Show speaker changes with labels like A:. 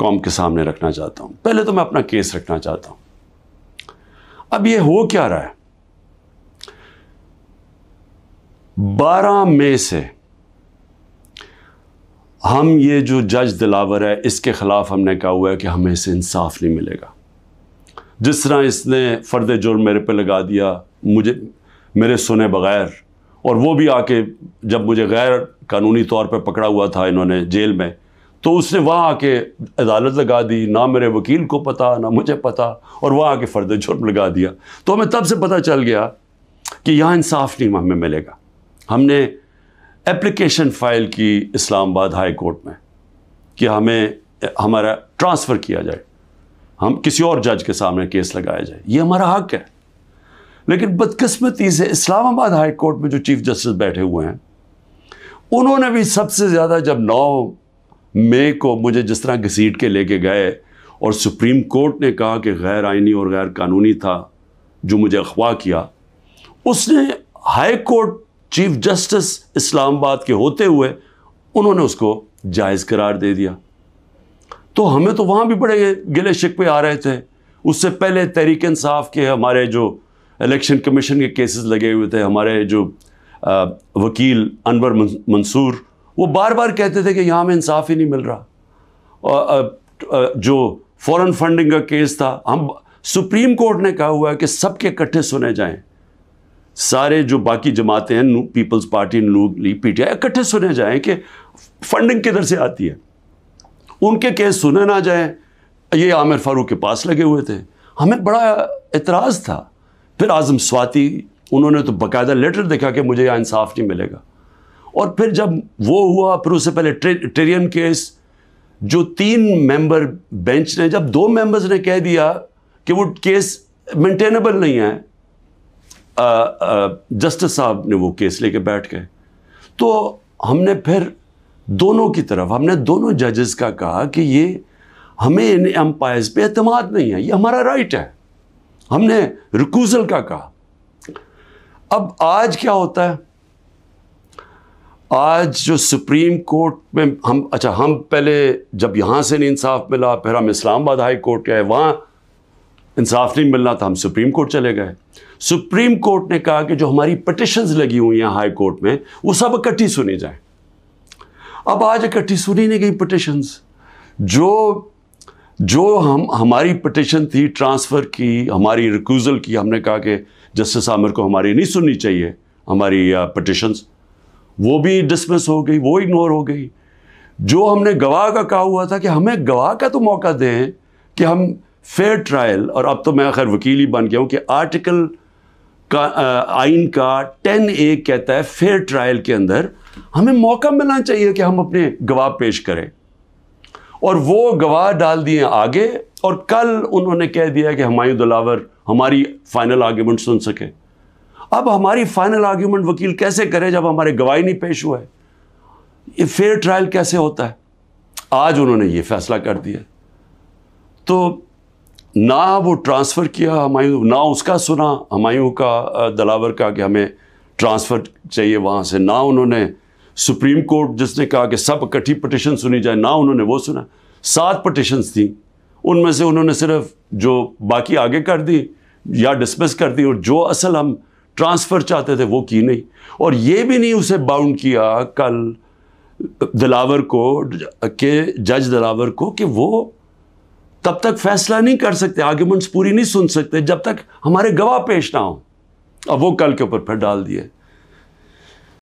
A: कौम के सामने रखना चाहता हूँ पहले तो मैं अपना केस रखना चाहता हूँ अब ये हो क्या रहा है बारह में से हम ये जो जज दिलावर है इसके ख़िलाफ़ हमने कहा हुआ है कि हमें इसे इंसाफ नहीं मिलेगा जिस तरह इसने फ़र्द जुर्म मेरे पे लगा दिया मुझे मेरे सुने बगैर और वो भी आके जब मुझे गैर कानूनी तौर पे पकड़ा हुआ था इन्होंने जेल में तो उसने वहाँ आके अदालत लगा दी ना मेरे वकील को पता ना मुझे पता और वहाँ आके फर्द जुर्म लगा दिया तो हमें तब से पता चल गया कि यहाँ इंसाफ नहीं हमें मिलेगा हमने एप्लीकेशन फाइल की इस्लामाबाद हाई कोर्ट में कि हमें हमारा ट्रांसफ़र किया जाए हम किसी और जज के सामने केस लगाया जाए ये हमारा हक है लेकिन बदकस्मती से इस्लामाबाद हाई कोर्ट में जो चीफ जस्टिस बैठे हुए हैं उन्होंने भी सबसे ज़्यादा जब नौ મે કો મુજે જસ તરહ ઘસીટ કે લે કે ગયે ઓર સુપ્રીમ કોર્ટ ને કહા કે ગેર આયની ઓર ગેર કાનૂની થા જો મુજે અખવા કિયા ઉસને high court chief justice Islamabad કે હોતે હુએ ઉનહોને ઉસકો જાઈઝ કરાર દે દિયા તો હમે તો વહા ભી પડે ગિલે શિક પર આ રહે થે ઉસસે પહેલે તરીક ઇન્સાફ કે હમારે જો ઇલેક્શન કમિશન કે કેસિસ لگے હુએ થે હમારે જો વકીલ અનવર મન્સૂર वो बार बार कहते थे कि यहाँ में इंसाफ ही नहीं मिल रहा और जो फॉरेन फंडिंग का केस था हम सुप्रीम कोर्ट ने कहा हुआ है कि सबके इकट्ठे सुने जाएं सारे जो बाकी जमातें हैं पीपल्स पार्टी नूली पीटीआई इकट्ठे सुने जाएं कि फंडिंग किधर से आती है उनके केस सुने ना जाएं ये आमिर फारूक के पास लगे हुए थे हमें बड़ा एतराज़ था फिर आज़म स्वाति उन्होंने तो बाकायदा लेटर देखा कि मुझे यहाँ इंसाफ नहीं मिलेगा और फिर जब वो हुआ फिर उससे पहले ट्रेरियन केस जो तीन मेंबर बेंच ने जब दो मेंबर्स ने कह दिया कि वो केस मेंटेनेबल नहीं है जस्टिस साहब ने वो केस लेके बैठ गए तो हमने फिर दोनों की तरफ हमने दोनों जजेस का कहा कि ये हमें इन एम्पायर्स पे अतमाद नहीं है ये हमारा राइट है हमने रिकूजल का कहा अब आज क्या होता है आज जो सुप्रीम कोर्ट में हम अच्छा हम पहले जब यहाँ से नहीं इंसाफ मिला फिर हम इस्लामाबाद हाई कोर्ट गए वहाँ इंसाफ नहीं मिलना था हम सुप्रीम कोर्ट चले गए सुप्रीम कोर्ट ने कहा कि जो हमारी पटिशन्स लगी हुई हैं हाई कोर्ट में वो सब इकट्ठी सुनी जाए अब आज इकट्ठी सुनी नहीं गई पटिशन्स जो जो हम हमारी पटिशन थी ट्रांसफ़र की हमारी रिक्यूज़ल की हमने कहा कि जस्टिस आमिर को हमारी नहीं सुननी चाहिए हमारी पटिशन्स वो भी डिसमिस हो गई वो इग्नोर हो गई जो हमने गवाह का कहा हुआ था कि हमें गवाह का तो मौका दें कि हम फेयर ट्रायल और अब तो मैं खैर वकील ही बन गया हूँ कि आर्टिकल का आइन का टेन ए कहता है फेयर ट्रायल के अंदर हमें मौका मिलना चाहिए कि हम अपने गवाह पेश करें और वो गवाह डाल दिए आगे और कल उन्होंने कह दिया कि हमायूं दिलावर हमारी फाइनल आर्ग्यूमेंट सुन सके अब हमारी फाइनल आर्ग्यूमेंट वकील कैसे करे जब हमारे गवाही नहीं पेश हुआ है ये फेयर ट्रायल कैसे होता है आज उन्होंने ये फैसला कर दिया तो ना वो ट्रांसफ़र किया हमायूँ ना उसका सुना हमायूँ का दलावर का कि हमें ट्रांसफ़र चाहिए वहाँ से ना उन्होंने सुप्रीम कोर्ट जिसने कहा कि सब इकट्ठी पटिशन सुनी जाए ना उन्होंने वो सुना सात पटिशन्स थी उनमें से उन्होंने सिर्फ जो बाकी आगे कर दी या डिसमिस कर दी और जो असल हम ट्रांसफ़र चाहते थे वो की नहीं और ये भी नहीं उसे बाउंड किया कल दिलावर को के जज दिलावर को कि वो तब तक फैसला नहीं कर सकते आर्ग्यूमेंट्स पूरी नहीं सुन सकते जब तक हमारे गवाह पेश ना हो अब वो कल के ऊपर फिर डाल दिए